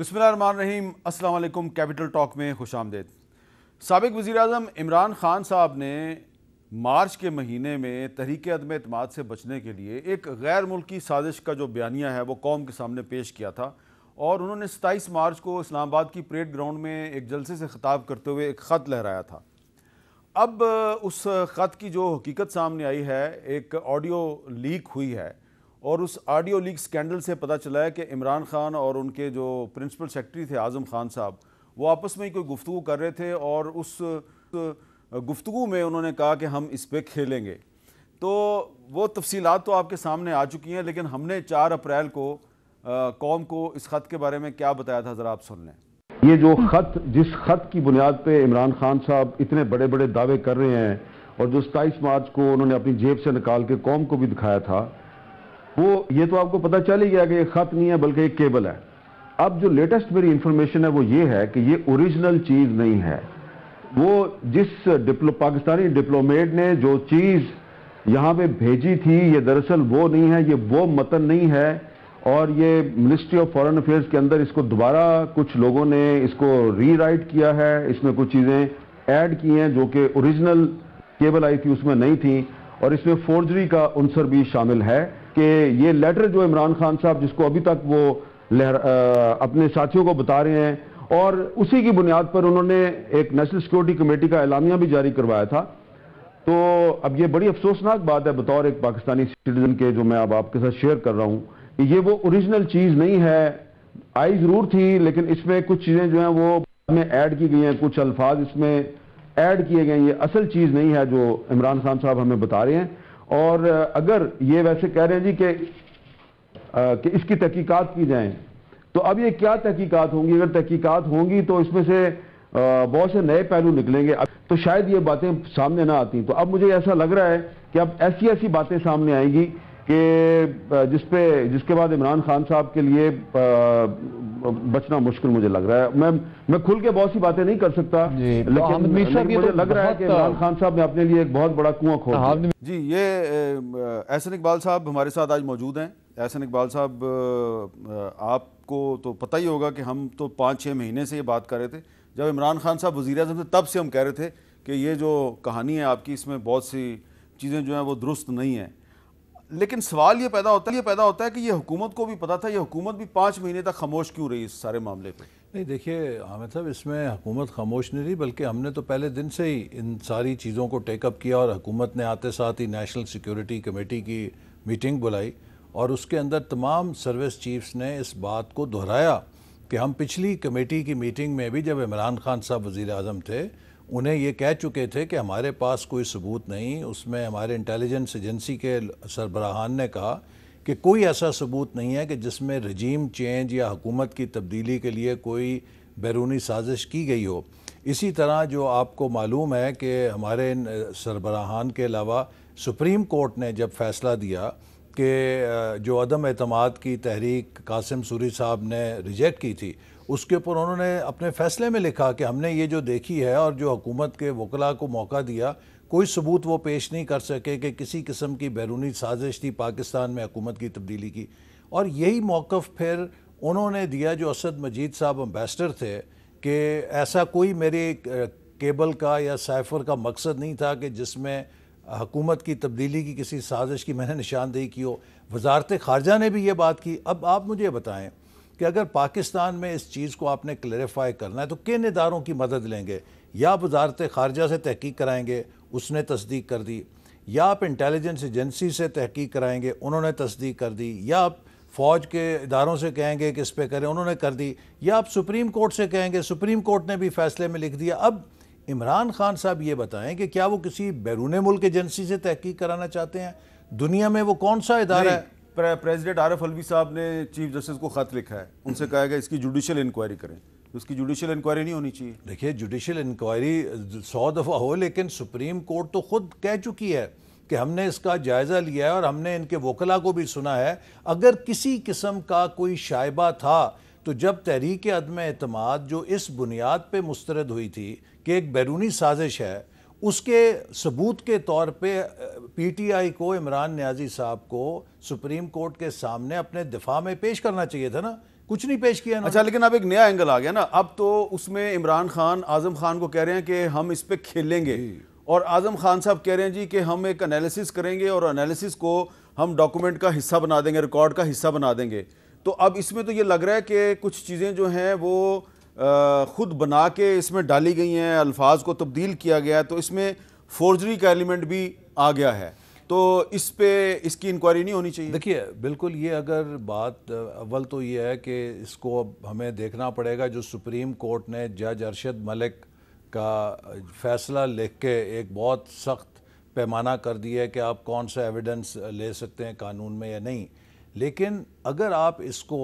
बिसमीम Aslam capital talk में खुश आमदेद सबक वज़ी अजम इमरान ख़ान साहब ने मार्च के महीने में तहरीक अदम अतमाद से बचने के लिए एक गैर मुल्की साजिश का जो बयानिया है वो कौम के सामने पेश किया था और उन्होंने सताईस मार्च को इस्लामाबाद की परेड ग्राउंड में एक जलसे से ख़िताब करते हुए एक ख़त लहराया था अब उस ख़त की जो हकीकत सामने आई है एक ऑडियो लीक हुई है और उस ऑडियो लीक स्कैंडल से पता चला है कि इमरान खान और उनके जो प्रिंसिपल सेक्रेटरी थे आज़म खान साहब वो आपस में ही कोई गुफ्तु कर रहे थे और उस गुफ्तु में उन्होंने कहा कि हम इस पर खेलेंगे तो वो तफसीलात तो आपके सामने आ चुकी हैं लेकिन हमने चार अप्रैल को कौम को इस ख़त के बारे में क्या बताया था ज़रा आप सुन लें ये जो खत जिस खत की बुनियाद पे इमरान खान साहब इतने बड़े बड़े दावे कर रहे हैं और जो सताईस मार्च को उन्होंने अपनी जेब से निकाल के कौम को भी दिखाया था वो ये तो आपको पता चल ही गया कि ये खत नहीं है बल्कि एक केबल है अब जो लेटेस्ट मेरी इंफॉर्मेशन है वो ये है कि ये ओरिजिनल चीज़ नहीं है वो जिस डिप्लो, पाकिस्तानी डिप्लोमेट ने जो चीज़ यहाँ पे भेजी थी ये दरअसल वो नहीं है ये वो मतन नहीं है और ये मिनिस्ट्री ऑफ फॉरेन अफेयर्स के अंदर इसको दोबारा कुछ लोगों ने इसको रीराइट किया है इसमें कुछ चीज़ें ऐड की हैं जो कि ओरिजिनल केबल आई थी उसमें नहीं थी और इसमें फोर्जरी का उनसर भी शामिल है कि ये लेटर जो इमरान खान साहब जिसको अभी तक वो आ, अपने साथियों को बता रहे हैं और उसी की बुनियाद पर उन्होंने एक नेशनल सिक्योरिटी कमेटी का ऐलानिया भी जारी करवाया था तो अब ये बड़ी अफसोसनाक बात है बतौर एक पाकिस्तानी सिटीजन के जो मैं अब आपके साथ शेयर कर रहा हूँ कि ये वो ओरिजिनल चीज़ नहीं है आई ज़रूर थी लेकिन इसमें कुछ चीज़ें जो हैं वो में ऐड की गई हैं कुछ अल्फाज इसमें ऐड किए गए हैं ये असल चीज़ नहीं है जो इमरान खान साहब हमें बता रहे हैं और अगर ये वैसे कह रहे हैं जी कि, कि इसकी तहकीकत की जाए तो अब ये क्या तहकीकत होंगी अगर तहकीकत होंगी तो इसमें से बहुत से नए पहलू निकलेंगे तो शायद ये बातें सामने ना आती तो अब मुझे ऐसा लग रहा है कि अब ऐसी ऐसी बातें सामने आएंगी कि जिसपे जिसके बाद इमरान खान साहब के लिए बचना मुश्किल मुझे लग रहा है मैं मैं खुल के बहुत सी बातें नहीं कर सकता तो लेकिन, तो मुझे तो लग रहा है कि इमरान खान साहब ने अपने लिए एक बहुत बड़ा कुआं खोला जी ये एहसन इकबाल साहब हमारे साथ आज मौजूद हैं एहसन इकबाल साहब आपको तो पता ही होगा कि हम तो पाँच छः महीने से ये बात कर रहे थे जब इमरान खान साहब वज़ी अजम थे तब से हम कह रहे थे कि ये जो कहानी है आपकी इसमें बहुत सी चीज़ें जो हैं वो दुरुस्त नहीं हैं लेकिन सवाल ये पैदा होता है ये पैदा होता है कि ये हुकूमत को भी पता था ये हुकूमत भी पाँच महीने तक खामोश क्यों रही इस सारे मामले पर नहीं देखिए हामिद साहब इसमें हुकूमत खामोश नहीं रही बल्कि हमने तो पहले दिन से ही इन सारी चीज़ों को टेकअप किया और हुकूमत ने आते साथ ही नेशनल सिक्योरिटी कमेटी की मीटिंग बुलाई और उसके अंदर तमाम सर्विस चीफ्स ने इस बात को दोहराया कि हम पिछली कमेटी की मीटिंग में भी जब इमरान खान साहब वज़ी अजम थे उन्हें ये कह चुके थे कि हमारे पास कोई सबूत नहीं उसमें हमारे इंटेलिजेंस एजेंसी के सरबराहान ने कहा कि कोई ऐसा सबूत नहीं है कि जिसमें रजीम चेंज या हुकूमत की तब्दीली के लिए कोई बैरूनी साजिश की गई हो इसी तरह जो आपको मालूम है कि हमारे सरबराहान के अलावा सुप्रीम कोर्ट ने जब फैसला दिया कि जो अदम अतमाद की तहरीक कासिम सूरी साहब ने रिजेक्ट की थी उसके ऊपर उन्होंने अपने फैसले में लिखा कि हमने ये जो देखी है और जो हुकूमत के वकला को मौका दिया कोई सबूत वो पेश नहीं कर सके कि किसी किस्म की बैरूनी साजिश थी पाकिस्तान में हुकूमत की तब्दीली की और यही मौक़ फिर उन्होंने दिया जो असद मजीद साहब अम्बेसडर थे कि ऐसा कोई मेरे केबल का या साइफर का मकसद नहीं था कि जिसमें हकूमत की तब्दीली की किसी साजिश की मैंने निशानदेही की हो वजारत खारजा ने भी ये बात की अब आप मुझे बताएं कि अगर पाकिस्तान में इस चीज़ को आपने क्लैरिफाई करना है तो किन इदारों की मदद लेंगे या वजारत खारजा से तहकीक कराएंगे उसने तस्दीक कर दी या आप इंटेलिजेंस एजेंसी से तहकीक कराएंगे उन्होंने तस्दीक कर दी या आप फ़ौज के इदारों से कहेंगे कि इस पर करें उन्होंने कर दी या आप सुप्रीम कोर्ट से कहेंगे सुप्रीम कोर्ट ने भी फैसले में लिख दिया अब इमरान खान साहब ये बताएं कि क्या वो किसी बैरून मुल्क एजेंसी से तहकीक कराना चाहते हैं दुनिया में वो कौन सा इदारा है प्रेसिडेंट आरफ अलवी साहब ने चीफ जस्टिस को खत लिखा है उनसे कहा गया इसकी जुडिशियल इंक्वायरी करें तो उसकी जुडिशियल इंक्वायरी नहीं होनी चाहिए देखिए जुडिशियल इंक्वायरी सौ दफ़ा हो लेकिन सुप्रीम कोर्ट तो खुद कह चुकी है कि हमने इसका जायज़ा लिया है और हमने इनके वकला को भी सुना है अगर किसी किस्म का कोई शाइबा था तो जब तहरीक अदम अतमाद जो इस बुनियाद पर मुस्रद हुई थी कि एक बैरूनी साजिश है उसके सबूत के तौर पे पीटीआई को इमरान न्याजी साहब को सुप्रीम कोर्ट के सामने अपने दिफा में पेश करना चाहिए था ना कुछ नहीं पेश किया ना अच्छा लेकिन अब एक नया एंगल आ गया ना अब तो उसमें इमरान खान आजम खान को कह रहे हैं कि हम इस पर खेलेंगे और आजम खान साहब कह रहे हैं जी कि हम एक एनालिसिस करेंगे और एनालिसिस को हम डॉक्यूमेंट का हिस्सा बना देंगे रिकॉर्ड का हिस्सा बना देंगे तो अब इसमें तो ये लग रहा है कि कुछ चीज़ें जो हैं वो ख़ुद बना के इसमें डाली गई हैं अल्फाज को तब्दील किया गया है तो इसमें फोर्जरी का एलिमेंट भी आ गया है तो इस पे इसकी इंक्वायरी नहीं होनी चाहिए देखिए बिल्कुल ये अगर बात अव्वल तो ये है कि इसको अब हमें देखना पड़ेगा जो सुप्रीम कोर्ट ने जज अरशद मलिक का फैसला लिख के एक बहुत सख्त पैमाना कर दिया है कि आप कौन सा एविडेंस ले सकते हैं कानून में या नहीं लेकिन अगर आप इसको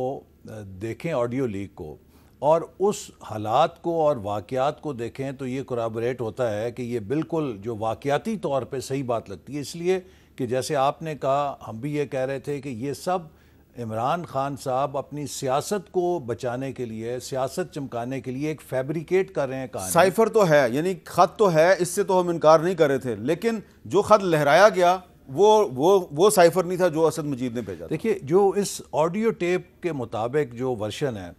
देखें ऑडियो लीक को और उस हालात को और वाक़ात को देखें तो ये कोराबरेट होता है कि ये बिल्कुल जो वाक़ाती तौर पे सही बात लगती है इसलिए कि जैसे आपने कहा हम भी ये कह रहे थे कि ये सब इमरान खान साहब अपनी सियासत को बचाने के लिए सियासत चमकाने के लिए एक फैब्रिकेट कर रहे हैं कहा साइफर तो है यानी ख़त तो है इससे तो हम इनकार नहीं कर रहे थे लेकिन जो ख़त लहराया गया वो वो वो साइफर नहीं था जो असद मजीद ने भेजा देखिए जो इस ऑडियो टेप के मुताबिक जो वर्शन है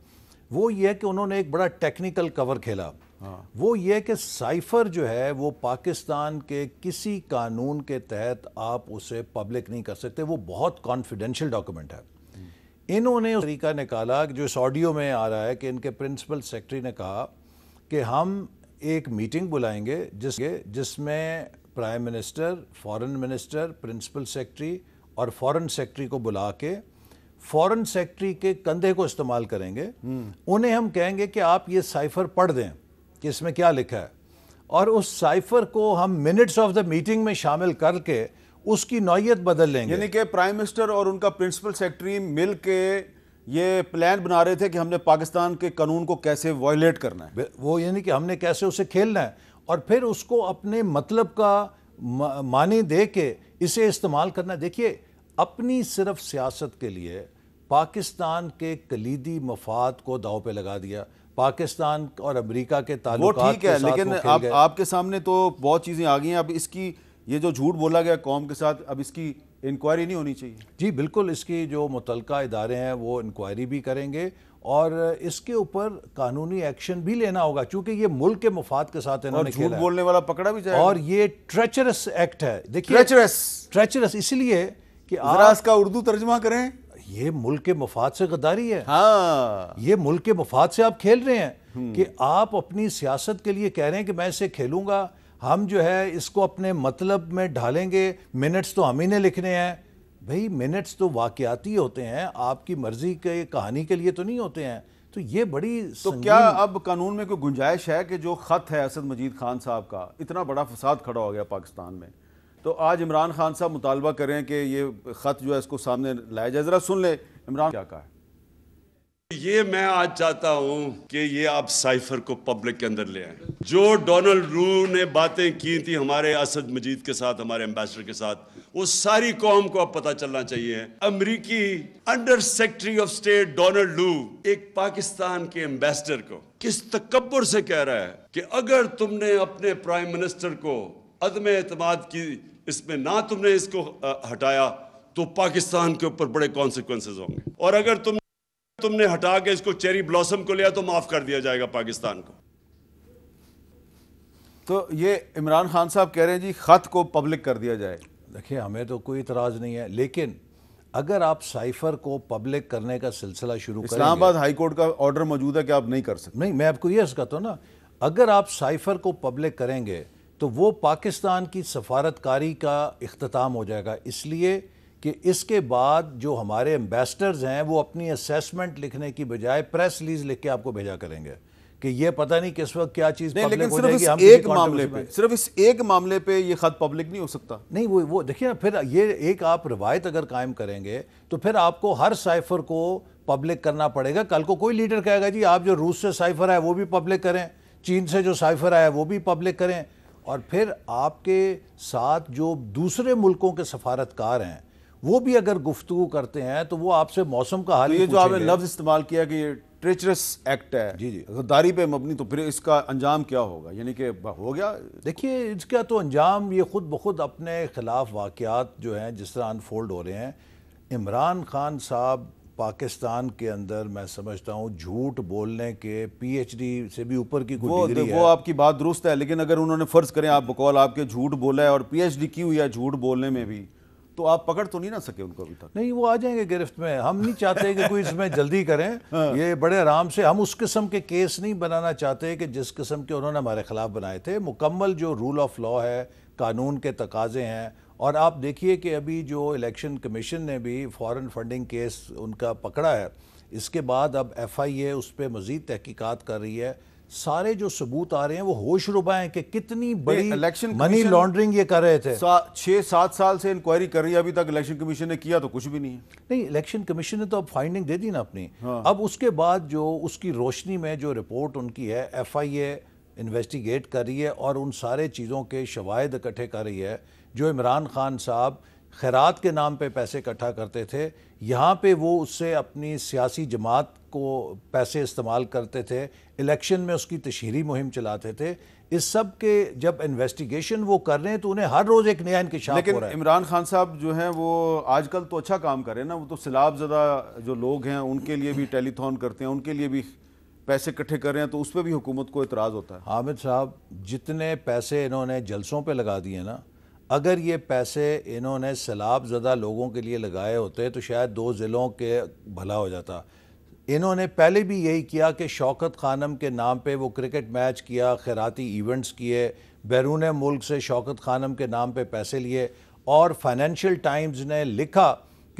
वो ये कि उन्होंने एक बड़ा टेक्निकल कवर खेला हाँ। वो ये कि साइफर जो है वो पाकिस्तान के किसी कानून के तहत आप उसे पब्लिक नहीं कर सकते वो बहुत कॉन्फिडेंशियल डॉक्यूमेंट है हम्म। इन्होंने उस तरीका निकाला जो इस ऑडियो में आ रहा है कि इनके प्रिंसिपल सेक्रेटरी ने कहा कि हम एक मीटिंग बुलाएंगे जिसके जिसमें prime minister foreign minister principal secretary और फॉरेन सेक्रेटरी को बुला के फॉरेन सेक्रेटरी के कंधे को इस्तेमाल करेंगे उन्हें हम कहेंगे कि आप ये साइफर पढ़ दें कि इसमें क्या लिखा है और उस साइफर को हम मिनट्स ऑफ द मीटिंग में शामिल करके उसकी नोयत बदल लेंगे यानी कि प्राइम मिनिस्टर और उनका प्रिंसिपल सेक्रेटरी मिल के ये प्लान बना रहे थे कि हमने पाकिस्तान के कानून को कैसे वायलेट करना है वो यानी कि हमने कैसे उसे खेलना है और फिर उसको अपने मतलब का माने दे के इसे इस्तेमाल करना देखिए अपनी सिर्फ सियासत के लिए पाकिस्तान के कलीदी मफाद को दाव पे लगा दिया पाकिस्तान और अमेरिका के वो ठीक है लेकिन आप, आपके सामने तो बहुत चीज़ें आ गई हैं अब इसकी ये जो झूठ बोला गया कौम के साथ अब इसकी इंक्वायरी नहीं होनी चाहिए जी बिल्कुल इसकी जो मुतल इदारे हैं वो इंक्वायरी भी करेंगे और इसके ऊपर कानूनी एक्शन भी लेना होगा क्योंकि ये मुल्क के मुफाद के साथ इन्होंने झूठ बोलने वाला पकड़ा भी जाएगा और ये ट्रेचरस एक्ट है देखिए ट्रेचरस ट्रेचरस इसलिए कि उर्दू तर्जमा करें ये मुल्क के मफाद से गद्दारी है हाँ ये मुल्क के मफाद से आप खेल रहे हैं हम्म। कि आप अपनी सियासत के लिए कह रहे हैं कि मैं इसे खेलूंगा हम जो है इसको अपने मतलब में ढालेंगे मिनट्स तो हम ही ने लिखने हैं भाई मिनट्स तो वाकयाती होते हैं आपकी मर्जी के कहानी के लिए तो नहीं होते हैं तो ये बड़ी तो क्या अब कानून में कोई गुंजाइश है कि जो ख़त है असद मजीद खान साहब का इतना बड़ा फसाद खड़ा हो गया पाकिस्तान में तो आज इमरान खान साहब मुतालबा करें कि ये ख़त जो है इसको सामने लाया जाए ज़रा सुन ले इमरान क्या कहा ये मैं आज चाहता हूं कि ये आप साइफर को पब्लिक के अंदर ले आए जो डोनाल्ड रू ने बातें की थी हमारे असद मजीद के साथ हमारे एम्बेसडर के साथ वो सारी कौम को अब पता चलना चाहिए अमरीकी under secretary of state Donald Lu एक पाकिस्तान के एम्बेसडर को किस तकबर से कह रहा है कि अगर तुमने अपने प्राइम मिनिस्टर को अदम अतमाद की इसमें ना तुमने इसको हटाया तो पाकिस्तान के ऊपर बड़े कॉन्सिक्वेंसेज होंगे और अगर तुम तुमने हटा के इसको चेरी ब्लॉसम को लिया तो माफ़ कर दिया जाएगा पाकिस्तान को तो ये इमरान खान साहब कह रहे हैं जी ख़त को पब्लिक कर दिया जाए देखिए हमें तो कोई इतराज़ नहीं है लेकिन अगर आप साइफर को पब्लिक करने का सिलसिला शुरू करें इस्लामाबाद हाई कोर्ट का ऑर्डर मौजूद है कि आप नहीं कर सकते नहीं मैं आपको यह कहता हूँ ना अगर आप साइफर को पब्लिक करेंगे तो वो पाकिस्तान की सफारतकारी का अख्ताम हो जाएगा इसलिए कि इसके बाद जो हमारे एम्बेसडर्स हैं वो अपनी असेसमेंट लिखने की बजाय प्रेस रिलीज लिख के आपको भेजा करेंगे कि ये पता नहीं किस वक्त क्या चीज नहीं, लेकिन सिर्फ इस एक मामले पे सिर्फ इस एक मामले पे ये खत पब्लिक नहीं हो सकता नहीं वो वो देखिए फिर ये एक आप रिवायत अगर कायम करेंगे तो फिर आपको हर साइफर को पब्लिक करना पड़ेगा कल को कोई लीडर कहेगा जी आप जो रूस से साइफर आए वो भी पब्लिक करें चीन से जो साइफर आया वो भी पब्लिक करें और फिर आपके साथ जो दूसरे मुल्कों के सफारतकार हैं वो भी अगर गुफ्तु करते हैं तो वो आपसे मौसम का हाल तो ये जो आपने लफ्ज़ इस्तेमाल किया कि ये ट्रेचरस एक्ट है जी जी गद्दारी पे मबनी तो फिर इसका अंजाम क्या होगा यानी कि हो गया देखिए इसका तो अंजाम ये ख़ुद ब खुद अपने ख़िलाफ़ वाकयात जो हैं जिस तरह अनफोल्ड हो रहे हैं इमरान खान साहब पाकिस्तान के अंदर मैं समझता हूँ झूठ बोलने के पीएचडी से भी ऊपर की कोई वो, डिग्री वो है। आपकी बात दुरुस्त है लेकिन अगर उन्होंने फ़र्ज़ करें आप बकौल आपके झूठ बोला है और पीएचडी की हुई है झूठ बोलने में भी तो आप पकड़ तो नहीं ना सके उनको अभी तक नहीं वो आ जाएंगे गिरफ्त में हम नहीं चाहते कि कोई इसमें जल्दी करें हाँ। ये बड़े आराम से हम उस किस्म के केस नहीं बनाना चाहते कि जिस किस्म के उन्होंने हमारे खिलाफ बनाए थे मुकम्मल जो रूल ऑफ लॉ है कानून के तकाजे हैं और आप देखिए कि अभी जो इलेक्शन कमीशन ने भी फॉरेन फंडिंग केस उनका पकड़ा है इसके बाद अब एफ आई ए उस पर मज़ीद तहकीकत कर रही है सारे जो सबूत आ रहे हैं वो होश रुबा हैं कि कितनी बड़ी इलेक्शन मनी लॉन्ड्रिंग ये कर रहे थे सा, छः सात साल से इंक्वायरी कर रही है अभी तक इलेक्शन कमीशन ने किया तो कुछ भी नहीं है नहीं इलेक्शन कमीशन ने तो अब फाइंडिंग दे दी ना अपनी हाँ। अब उसके बाद जो उसकी रोशनी में जो रिपोर्ट उनकी है एफ आई ए इन्वेस्टिगेट कर रही है और उन सारे चीज़ों के शवायद इकट्ठे कर रही है जो इमरान खान साहब खैरात के नाम पे पैसे इकट्ठा करते थे यहाँ पे वो उससे अपनी सियासी जमात को पैसे इस्तेमाल करते थे इलेक्शन में उसकी तशहरी मुहिम चलाते थे इस सब के जब इन्वेस्टिगेशन वो कर रहे हैं तो उन्हें हर रोज़ एक नया इनकशाफ लेकिन इमरान खान साहब जो हैं वो आजकल तो अच्छा काम कर रहे हैं ना वो तो सैलाब ज़्यादा जो लोग हैं उनके लिए भी टेलीथॉन करते हैं उनके लिए भी पैसे इकट्ठे कर रहे हैं तो उस पर भी हुकूमत को इतराज़ होता है हामिद साहब जितने पैसे इन्होंने जलसों पर लगा दिए ना अगर ये पैसे इन्होंने सैलाब ज़दा लोगों के लिए लगाए होते तो शायद दो ज़िलों के भला हो जाता इन्होंने पहले भी यही किया कि शौकत खानम के नाम पे वो क्रिकेट मैच किया खैराती इवेंट्स किए बैरून मुल्क से शौकत खानम के नाम पे पैसे लिए और फाइनेंशियल टाइम्स ने लिखा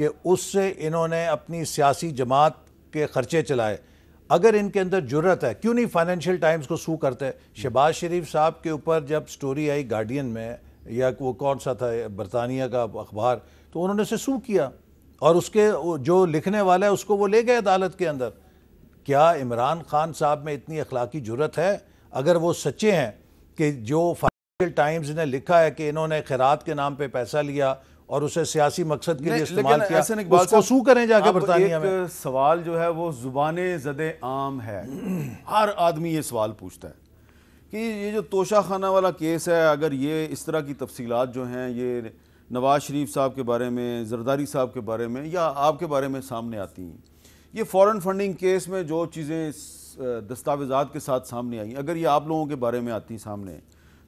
कि उससे इन्होंने अपनी सियासी जमात के ख़र्चे चलाए अगर इनके अंदर जरूरत है क्यों नहीं फाइनेंशियल टाइम्स को सू करते शहबाज शरीफ साहब के ऊपर जब स्टोरी आई गार्डियन में या वो कौन सा था बरतानिया का अखबार तो उन्होंने उसे सू किया और उसके जो लिखने वाला है उसको वो ले गए अदालत के अंदर क्या इमरान खान साहब में इतनी अखलाकी जरूरत है अगर वो सच्चे हैं कि जो फाइनेंशियल टाइम्स ने लिखा है कि इन्होंने खैरात के नाम पे पैसा लिया और उसे सियासी मकसद के लिए इस्तेमाल किया उसको सू करें जाके बरतानिया में सवाल जो है वो जुबान जद आम है हर आदमी ये सवाल पूछता है कि ये जो तोशा खाना वाला केस है अगर ये इस तरह की तफसीत जो हैं ये नवाज शरीफ साहब के बारे में जरदारी साहब के बारे में या आपके बारे में सामने आती हैं ये फॉरेन फंडिंग केस में जो चीज़ें दस्तावेजात के साथ सामने आई अगर ये आप लोगों के बारे में आती सामने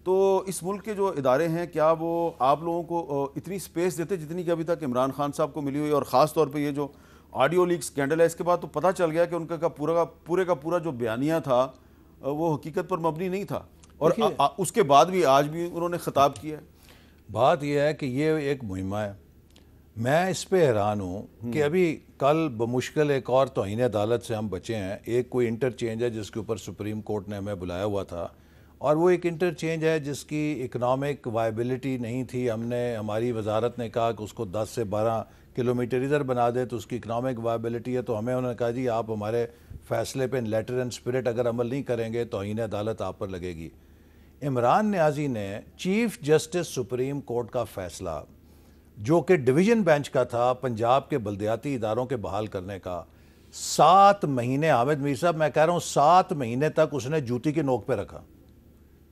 तो इस मुल्क के जो इदारे हैं क्या वो आप लोगों को इतनी स्पेस देते जितनी कि अभी तक इमरान खान साहब को मिली हुई और ख़ास तौर पर ये जो ऑडियो लीक स्कैंडल है इसके बाद तो पता चल गया कि उनका का पूरा का पूरे का पूरा जो बयानिया था वो हकीकत पर मबनी नहीं था और आ, आ, उसके बाद भी आज भी उन्होंने खिताब किया है बात यह है कि ये एक मुहिमा है मैं इस पर हैरान हूँ कि हम्म। अभी कल बमुश्किल एक और तोहन अदालत से हम बचे हैं एक कोई इंटरचेंज है जिसके ऊपर सुप्रीम कोर्ट ने हमें बुलाया हुआ था और वो एक इंटरचेंज है जिसकी इकनॉमिक वायबिलिटी नहीं थी हमने हमारी वजारत ने कहा कि उसको 10 से 12 किलोमीटर इधर बना दे तो उसकी इकनॉमिक वायबिलिटी है तो हमें उन्होंने कहा जी आप हमारे फैसले पे लेटर एंड स्पिरिट अगर अमल नहीं करेंगे तो आइन अदालत आप पर लगेगी इमरान न्याजी ने चीफ जस्टिस सुप्रीम कोर्ट का फैसला जो कि डिवीज़न बेंच का था पंजाब के बलदियाती इदारों के बहाल करने का सात महीने हामिद मीर साहब मैं कह रहा हूँ सात महीने तक उसने जूती की नोक पर रखा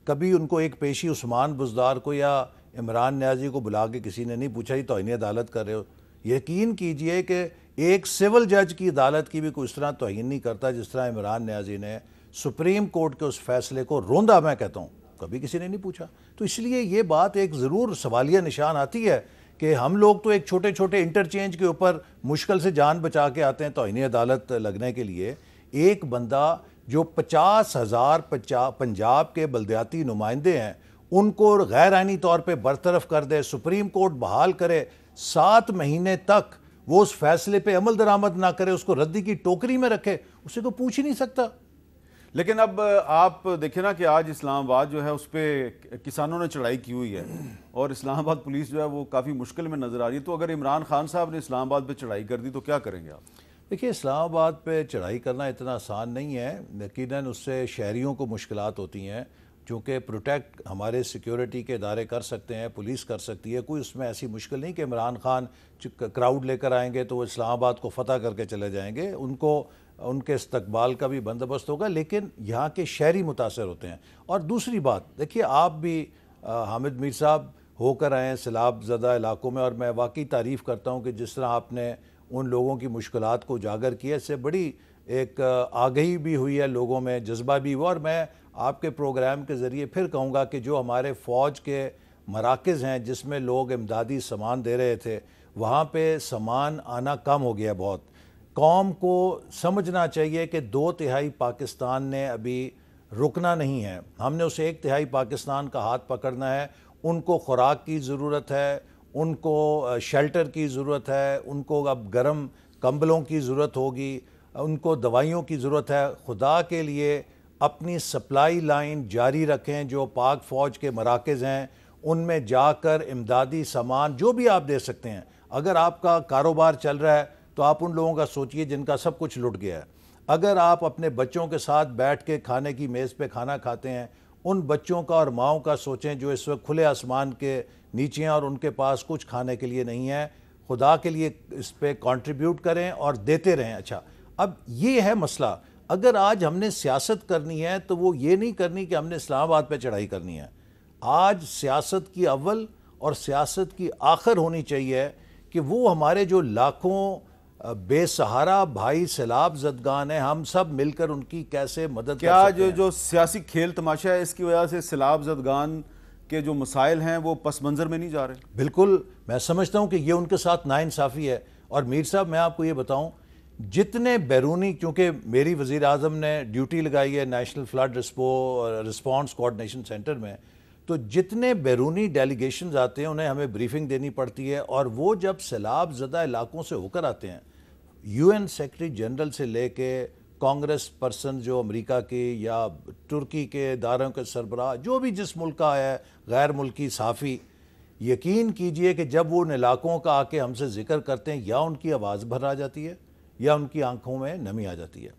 कभी उनको एक पेशी उस्मान बुजदार को या इमरान न्याजी को बुला के किसी ने नहीं पूछा ही तो इन अदालत कर रहे हो यकीन कीजिए कि एक सिविल जज की अदालत की भी कोई इस तरह तोहन नहीं करता जिस तरह इमरान न्याजी ने सुप्रीम कोर्ट के उस फैसले को रोंदा मैं कहता हूँ कभी किसी ने नहीं पूछा तो इसलिए ये बात एक ज़रूर सवालिया निशान आती है कि हम लोग तो एक छोटे छोटे इंटरचेंज के ऊपर मुश्किल से जान बचा के आते हैं तोहनी अदालत लगने के लिए एक बंदा जो पचास हज़ार पंजाब के बलदयाती नुमाइंदे हैं उनको गैर आइनी तौर पर बरतरफ कर दे सुप्रीम कोर्ट बहाल करे सात महीने तक वो उस फैसले पे अमल दरामद ना करे उसको रद्दी की टोकरी में रखे उसे तो पूछ ही नहीं सकता लेकिन अब आप देखें ना कि आज इस्लामाबाद जो है उस पर किसानों ने चढ़ाई की हुई है और इस्लामाबाद पुलिस जो है वो काफ़ी मुश्किल में नज़र आ रही है तो अगर इमरान खान साहब ने इस्लामाबाद पर चढ़ाई कर दी तो क्या करेंगे आप देखिए इस्लामाबाद पे चढ़ाई करना इतना आसान नहीं है यकीन उससे शहरीों को मुश्किल होती हैं चूँकि प्रोटेक्ट हमारे सिक्योरिटी के इदारे कर सकते हैं पुलिस कर सकती है कोई उसमें ऐसी मुश्किल नहीं कि इमरान खान क्राउड लेकर आएंगे तो वो इस्लामाबाद को फ़तह करके चले जाएंगे उनको उनके इस्तबाल का भी बंदोबस्त होगा लेकिन यहाँ के शहरी मुतासर होते हैं और दूसरी बात देखिए आप भी आ, हामिद मीर साहब होकर आए हैं सैलाब ज़दा इलाकों में और मैं वाकई तारीफ़ करता हूँ कि जिस तरह आपने उन लोगों की मुश्किल को उजागर किया इससे बड़ी एक आगही भी हुई है लोगों में जज्बा भी हुआ और मैं आपके प्रोग्राम के ज़रिए फिर कहूँगा कि जो हमारे फ़ौज के मराकज़ हैं जिसमें लोग इमदादी सामान दे रहे थे वहाँ पर सामान आना कम हो गया बहुत कौम को समझना चाहिए कि दो तिहाई पाकिस्तान ने अभी रुकना नहीं है हमने उस एक तिहाई पाकिस्तान का हाथ पकड़ना है उनको खुराक की ज़रूरत है उनको शेल्टर की ज़रूरत है उनको अब गर्म कंबलों की ज़रूरत होगी उनको दवाइयों की ज़रूरत है खुदा के लिए अपनी सप्लाई लाइन जारी रखें जो पाक फ़ौज के मराकज़ हैं उनमें जाकर इमदादी सामान जो भी आप दे सकते हैं अगर आपका कारोबार चल रहा है तो आप उन लोगों का सोचिए जिनका सब कुछ लुट गया है अगर आप अपने बच्चों के साथ बैठ के खाने की मेज़ पे खाना खाते हैं उन बच्चों का और माओं का सोचें जो इस वक्त खुले आसमान के नीचे हैं और उनके पास कुछ खाने के लिए नहीं है खुदा के लिए इस पर कॉन्ट्रीब्यूट करें और देते रहें अच्छा अब ये है मसला अगर आज हमने सियासत करनी है तो वो ये नहीं करनी कि हमने इस्लामाबाद पर चढ़ाई करनी है आज सियासत की अव्वल और सियासत की आखिर होनी चाहिए कि वो हमारे जो लाखों बेसहारा भाई सैलाब जदगान है हम सब मिलकर उनकी कैसे मदद क्या कर सकते जो हैं? जो सियासी खेल तमाशा है इसकी वजह से सैलाब जदगान के जो मसाइल हैं वो पस मंज़र में नहीं जा रहे बिल्कुल मैं समझता हूँ कि ये उनके साथ नाइंसाफ़ी है और मीर साहब मैं आपको ये बताऊँ जितने बैरूनी क्योंकि मेरी वज़ी अजम ने ड्यूटी लगाई है नेशनल फ्लड रिस्पो रिस्पॉन्स कोऑर्डिनेशन सेंटर में तो जितने बैरूनी डेलीगेशन आते हैं उन्हें हमें ब्रीफिंग देनी पड़ती है और वो जब सैलाब ज़दा इलाकों से होकर आते हैं यू एन सेक्रटरी जनरल से ले कर कांग्रेस पर्सन जो अमेरिका के या तुर्की के इदारों के सरबराह जो भी जिस मुल्क का आया है गैर मुल्की साफ़ी यकीन कीजिए कि जब वो उन इलाकों का आके हमसे ज़िक्र करते हैं या उनकी आवाज़ भर आ जाती है या उनकी आंखों में नमी आ जाती है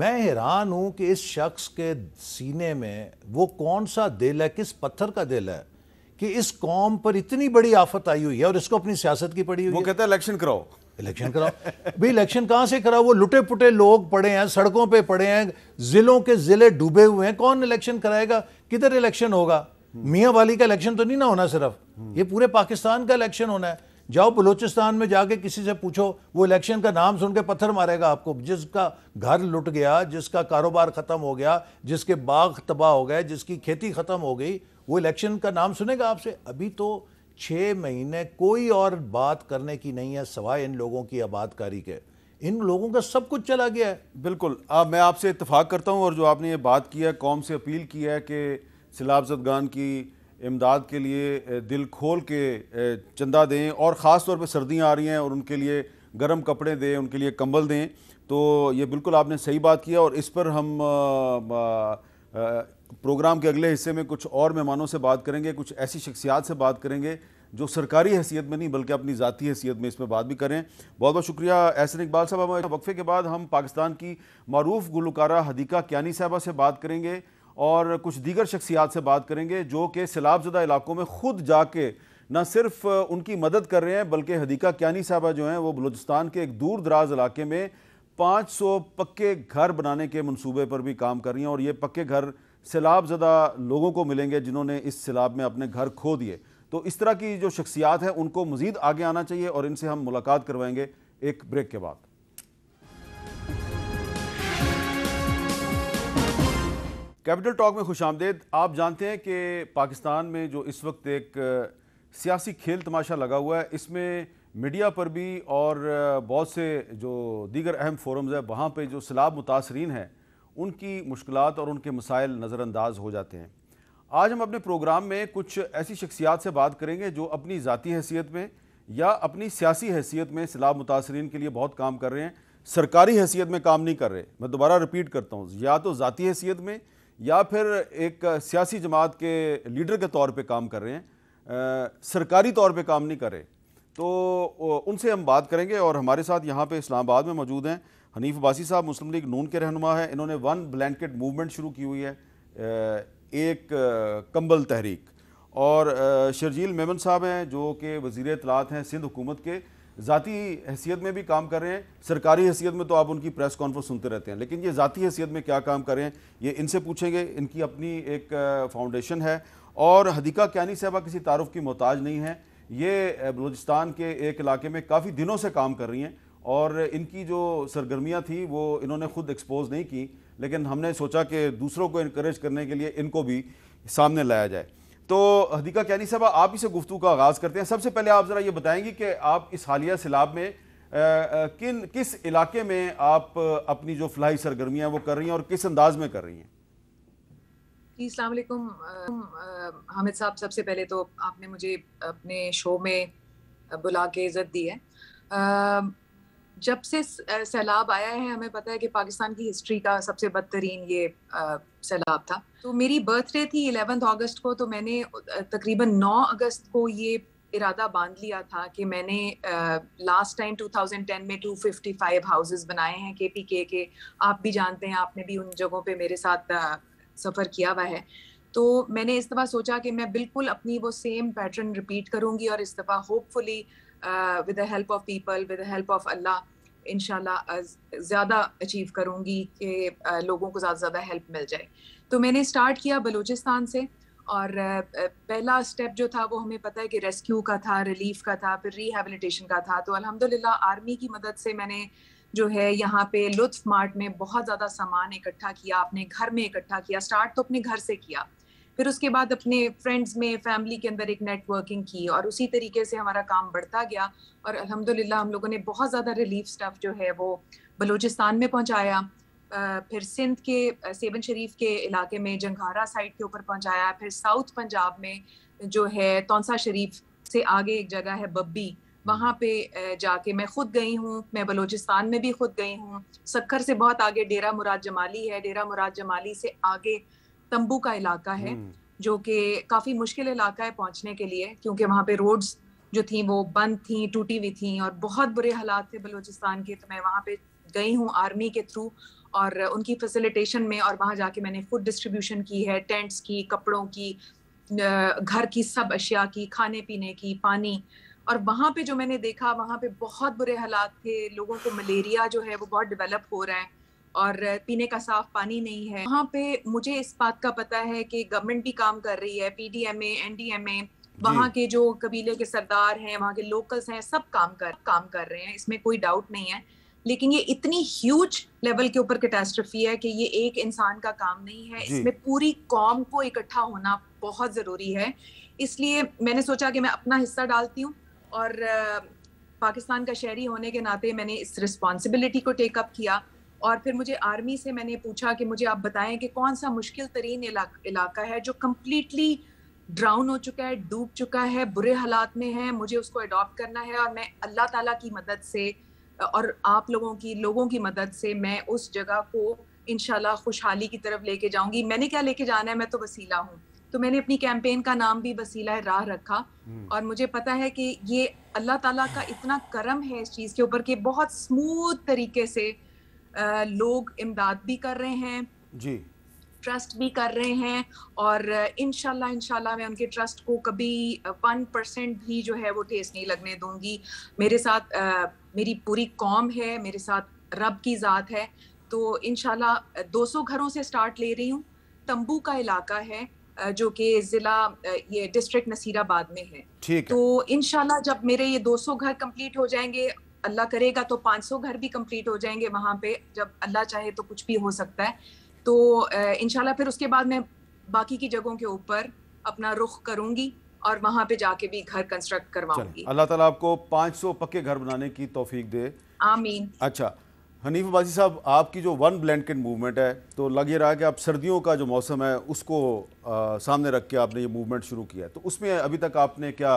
मैं हैरान हूँ कि इस शख्स के सीने में वो कौन सा दिल है किस पत्थर का दिल है कि इस कौम पर इतनी बड़ी आफत आई हुई है और इसको अपनी सियासत की पड़ी हुई वो कहता है इलेक्शन कराओ इलेक्शन कराओ भाई इलेक्शन कहाँ से कराओ वो लुटे पुटे लोग पड़े हैं सड़कों पे पड़े हैं जिलों के जिले डूबे हुए हैं कौन इलेक्शन कराएगा किधर इलेक्शन होगा मियाँ वाली का इलेक्शन तो नहीं ना होना सिर्फ ये पूरे पाकिस्तान का इलेक्शन होना है जाओ बलूचिस्तान में जाके किसी से पूछो वो इलेक्शन का नाम सुन के पत्थर मारेगा आपको जिसका घर लुट गया जिसका कारोबार ख़त्म हो गया जिसके बाग तबाह हो गए जिसकी खेती ख़त्म हो गई वो इलेक्शन का नाम सुनेगा आपसे अभी तो छः महीने कोई और बात करने की नहीं है सवाए इन लोगों की आबादकारी के इन लोगों का सब कुछ चला गया है बिल्कुल आ, मैं आपसे इतफाक़ करता हूँ और जो आपने ये बात की है कौम से अपील की है कि सिलाब जदगान की इमदाद के लिए दिल खोल के चंदा दें और ख़ास तौर पर सर्दियाँ आ रही हैं और उनके लिए गर्म कपड़े दें उनके लिए कंबल दें तो ये बिल्कुल आपने सही बात किया और इस पर हम प्रोग्राम के अगले हिस्से में कुछ और मेहमानों से बात करेंगे कुछ ऐसी शख्सियात से बात करेंगे जो सरकारी हैसियत में नहीं बल्कि अपनी ज़ाती हैसियत में इसमें बात भी करें बहुत बहुत शुक्रिया एहसन इकबाल साहब हमारे वक्फे के बाद हम पाकिस्तान की मरूफ गुलकारा हदीका क्यानी साहबा से बात करेंगे और कुछ दीगर शख्सियात से बात करेंगे जो कि जदा इलाकों में ख़ुद जाके न सिर्फ उनकी मदद कर रहे हैं बल्कि हदीका क्यानी साहबा जो हैं वो बलूचिस्तान के एक दूर दराज इलाके में 500 पक्के घर बनाने के मंसूबे पर भी काम कर रही हैं और ये पक्के घर जदा लोगों को मिलेंगे जिन्होंने इस सैलाब में अपने घर खो दिए तो इस तरह की जो शख्सियात हैं उनको मज़ीद आगे आना चाहिए और इनसे हम मुलाकात करवाएँगे एक ब्रेक के बाद कैपिटल टॉक में खुश आमदेद आप जानते हैं कि पाकिस्तान में जो इस वक्त एक सियासी खेल तमाशा लगा हुआ है इसमें मीडिया पर भी और बहुत से जो दीगर अहम फोरम्स हैं वहाँ पर जो सैलाब मुतासरीन हैं उनकी मुश्किल और उनके मसाइल नज़रअंदाज हो जाते हैं आज हम अपने प्रोग्राम में कुछ ऐसी शख्सियात से बात करेंगे जो अपनी ज़ाती हैसियत में या अपनी सियासी हैसियत में सैलाब मुतासरीन के लिए बहुत काम कर रहे हैं सरकारी हैसियत में काम नहीं कर रहे मैं दोबारा रिपीट करता हूँ या तो ज़ाती हैसियत में या फिर एक सियासी जमात के लीडर के तौर पर काम कर रहे हैं आ, सरकारी तौर पर काम नहीं कर रहे तो उनसे हम बात करेंगे और हमारे साथ यहाँ पर इस्लामाबाद में मौजूद हैं हनीफ बासी साहब मुस्लिम लीग नून के रहनुमा हैं इन्होंने वन ब्लैंकेट मूवमेंट शुरू की हुई है एक कंबल तहरीक और शर्जील मेमन साहब हैं जो कि वज़ी अतलात हैं सिंध हुकूमत के ज़ाती हैसियत में भी काम कर रहे हैं सरकारी हैसियत में तो आप उनकी प्रेस कॉन्फ्रेंस सुनते रहते हैं लेकिन ये ज़ाती हैसियत में क्या काम करें ये इनसे पूछेंगे इनकी अपनी एक फाउंडेशन है और हदीका कैनी साहबा किसी तारफ़ की मोहताज नहीं है ये बलोचिस्तान के एक इलाके में काफ़ी दिनों से काम कर रही हैं और इनकी जो सरगर्मियाँ थी वो इन्होंने खुद एक्सपोज नहीं की लेकिन हमने सोचा कि दूसरों को इनक्रेज करने के लिए इनको भी सामने लाया जाए तो हदीका कैनी साहब आप इसे गुफ्तु का आगाज़ करते हैं सबसे पहले आप ज़रा ये बताएंगे कि आप इस हालिया सैलाब में किन किस इलाके में आप अपनी जो फ्लाई सरगर्मियाँ वो कर रही हैं और किस अंदाज में कर रही हैं जी अलकुम हामिद साहब सबसे पहले तो आपने मुझे अपने शो में बुला के इज़्ज़त दी है आ, जब से सैलाब आया है हमें पता है कि पाकिस्तान की हिस्ट्री का सबसे बदतरीन ये सैलाब था तो मेरी बर्थडे थी एलेवेंथ अगस्त को तो मैंने तकरीबन 9 अगस्त को ये इरादा बांध लिया था कि मैंने लास्ट टाइम 2010 में 255 हाउसेस बनाए हैं के पी के के आप भी जानते हैं आपने भी उन जगहों पे मेरे साथ आ, सफ़र किया हुआ है तो मैंने इस दफ़ा सोचा कि मैं बिल्कुल अपनी वो सेम पैटर्न रिपीट करूँगी और इस दफ़ा hopefully uh, with the help of people with the help of Allah इनशाला ज़्यादा अचीव करूँगी कि लोगों को ज़्यादा से ज़्यादा हेल्प मिल जाए तो मैंने स्टार्ट किया बलूचिस्तान से और पहला स्टेप जो था वो हमें पता है कि रेस्क्यू का था रिलीफ का था फिर रिहेबिलिटेशन का था तो अल्हम्दुलिल्लाह आर्मी की मदद से मैंने जो है यहाँ पे लुत्फ मार्ट में बहुत ज़्यादा सामान इकट्ठा किया अपने घर में इकट्ठा किया स्टार्ट तो अपने घर से किया फिर उसके बाद अपने फ्रेंड्स में फैमिली के अंदर एक नेटवर्किंग की और उसी तरीके से हमारा काम बढ़ता गया और अल्हम्दुलिल्लाह हम लोगों ने बहुत ज़्यादा रिलीफ स्टाफ जो है वो बलूचिस्तान में पहुँचाया फिर सिंध के सेबन शरीफ के इलाके में जंघारा साइड के ऊपर पहुँचाया फिर साउथ पंजाब में जो है तौसा शरीफ से आगे एक जगह है बब्बी वहाँ पे जाके मैं खुद गई हूँ मैं बलूचिस्तान में भी खुद गई हूँ सक्खर से बहुत आगे डेरा मुराद जमाली है डेरा मुराद जमाली से आगे तंबू का इलाका है हम्म। जो कि काफी मुश्किल इलाका है पहुंचने के लिए क्योंकि वहाँ पे रोड्स जो थी वो बंद थी टूटी हुई थी और बहुत बुरे हालात थे बलूचिस्तान के तो मैं वहां पे गई हूँ आर्मी के थ्रू और उनकी फैसिलिटेशन में और वहां जाके मैंने फूड डिस्ट्रीब्यूशन की है टेंट्स की कपड़ों की घर की सब अशिया की खाने पीने की पानी और वहाँ पे जो मैंने देखा वहाँ पे बहुत बुरे हालात थे लोगों को मलेरिया जो है वो बहुत डेवलप हो रहा है और पीने का साफ पानी नहीं है वहाँ पे मुझे इस बात का पता है कि गवर्नमेंट भी काम कर रही है पीडीएमए एनडीएमए वहाँ के जो कबीले के सरदार हैं वहाँ के लोकल्स हैं सब काम कर काम कर रहे हैं इसमें कोई डाउट नहीं है लेकिन ये इतनी ह्यूज लेवल के ऊपर कैटेस्ट्रफी है कि ये एक इंसान का काम नहीं है इसमें पूरी कॉम को इकट्ठा होना बहुत ज़रूरी है इसलिए मैंने सोचा कि मैं अपना हिस्सा डालती हूँ और पाकिस्तान का शहरी होने के नाते मैंने इस रिस्पॉन्सिबिलिटी को टेकअप किया और फिर मुझे आर्मी से मैंने पूछा कि मुझे आप बताएं कि कौन सा मुश्किल तरीन इलाका है जो कम्प्लीटली ड्राउन हो चुका है डूब चुका है बुरे हालात में है मुझे उसको अडॉप्ट करना है और मैं अल्लाह ताला की मदद से और आप लोगों की लोगों की मदद से मैं उस जगह को इनशाला खुशहाली की तरफ लेके जाऊंगी मैंने क्या लेके जाना है मैं तो वसीला हूँ तो मैंने अपनी कैंपेन का नाम भी वसीला राह रखा हम्म। और मुझे पता है कि ये अल्लाह ताला का इतना करम है इस चीज़ के ऊपर कि बहुत स्मूथ तरीके से लोग इमदाद भी कर रहे हैं जी ट्रस्ट भी कर रहे हैं और इनशाला इनशाला मैं उनके ट्रस्ट को कभी वन परसेंट भी जो है वो ठेस नहीं लगने दूंगी मेरे साथ आ, मेरी पूरी कॉम है मेरे साथ रब की ज़ात है तो इनशाला 200 घरों से स्टार्ट ले रही हूँ तंबू का इलाका है जो कि जिला ये डिस्ट्रिक्ट नसीराबाद में है ठीक तो इनशाला जब मेरे ये 200 घर कंप्लीट हो जाएंगे अल्लाह करेगा तो 500 घर भी कंप्लीट हो जाएंगे वहाँ पे जब अल्लाह चाहे तो कुछ भी हो सकता है तो इनशाला फिर उसके बाद मैं बाकी की जगहों के ऊपर अपना रुख करूँगी और वहाँ पे जाके भी घर कंस्ट्रक्ट करवाऊंगी अल्लाह ताला आपको 500 पक्के घर बनाने की तोफीक दे आमीन अच्छा हनीफ बाजी साहब आपकी जो वन ब्लैंकेट मूवमेंट है तो लग ये रहा है कि आप सर्दियों का जो मौसम है उसको आ, सामने रख के आपने ये मूवमेंट शुरू किया है तो उसमें अभी तक आपने क्या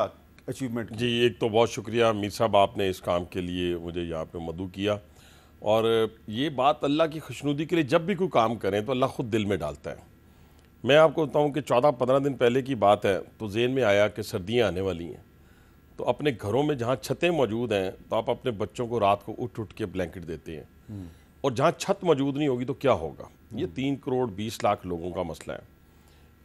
अचीवमेंट जी एक तो बहुत शुक्रिया मीर साहब आपने इस काम के लिए मुझे यहाँ पे मधु किया और ये बात अल्लाह की खुशनुदी के लिए जब भी कोई काम करें तो अल्लाह ख़ुद दिल में डालता है मैं आपको बताऊँ कि चौदह पंद्रह दिन पहले की बात है तो जेन में आया कि सर्दियाँ आने वाली हैं तो अपने घरों में जहाँ छतें मौजूद हैं तो आप अपने बच्चों को रात को उठ उठ के ब्लैंकेट देते हैं हम्म। और जहाँ छत मौजूद नहीं होगी तो क्या होगा ये तीन करोड़ बीस लाख लोगों का मसला है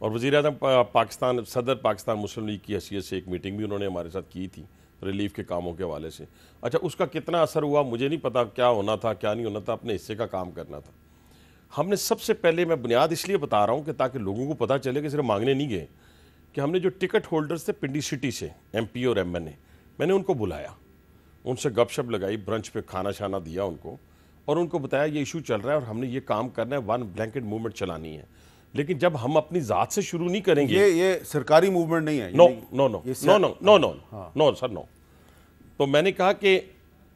और वजीर अजम पाकिस्तान सदर पाकिस्तान मुस्लिम लीग की हैसियत से एक मीटिंग भी उन्होंने हमारे साथ की थी रिलीफ के कामों के हवाले से अच्छा उसका कितना असर हुआ मुझे नहीं पता क्या होना था क्या नहीं होना था अपने हिस्से का काम करना था हमने सबसे पहले मैं बुनियाद इसलिए बता रहा हूँ कि ताकि लोगों को पता चले कि सिर्फ मांगने नहीं गए कि हमने जो टिकट होल्डर्स थे पिंडी सिटी से एम पी और एम एन ए मैंने उनको बुलाया उनसे गपशप लगाई ब्रंच पर खाना शाना दिया उनको और उनको बताया ये इशू चल रहा है और हमने ये काम करना है वन ब्लैंकेट मूवमेंट चलानी है लेकिन जब हम अपनी ज़ात से शुरू नहीं करेंगे ये ये सरकारी मूवमेंट नहीं है no no no no no no no no sir no तो मैंने कहा कि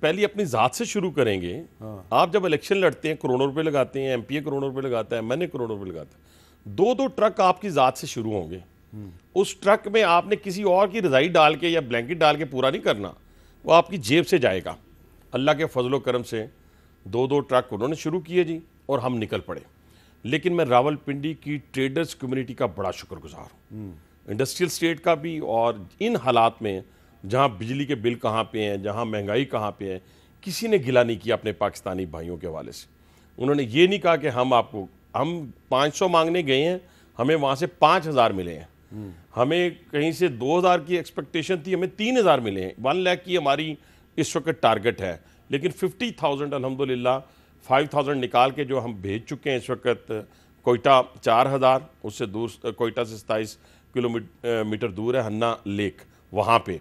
पहली अपनी ज़ात से शुरू करेंगे हाँ। आप जब इलेक्शन लड़ते हैं करोड़ों रुपए लगाते हैं एमपीए करोड़ों रुपए लगाता है मैंने करोड़ों रुपए लगाता है दो दो ट्रक आपकी ज़ात से शुरू होंगे हम्म। उस ट्रक में आपने किसी और की रजाई डाल के या ब्लैंकेट डाल के पूरा नहीं करना वो आपकी जेब से जाएगा अल्लाह के फजलोक्रम करम से दो दो ट्रक उन्होंने शुरू किए जी और हम निकल पड़े लेकिन मैं रावलपिंडी की ट्रेडर्स कम्युनिटी का बड़ा शुक्रगुजार हूँ इंडस्ट्रियल स्टेट का भी और इन हालात में जहाँ बिजली के बिल कहाँ पे हैं जहाँ महंगाई कहाँ पे है किसी ने गिला नहीं किया अपने पाकिस्तानी भाइयों के हवाले से उन्होंने ये नहीं कहा कि हम आपको हम 500 मांगने गए हैं हमें वहाँ से 5000 मिले हैं हमें कहीं से 2000 की एक्सपेक्टेशन थी हमें 3000 मिले हैं वन लैख की हमारी इस वक्त टारगेट है लेकिन फिफ्टी थाउजेंड अलहमदिल्ला फाइव थाउजेंड निकाल के जो हम भेज चुके हैं इस वक्त कोयटा चार हज़ार उससे दूर कोयटा से सताईस किलोमीटर दूर है हन्ना लेक वहाँ पे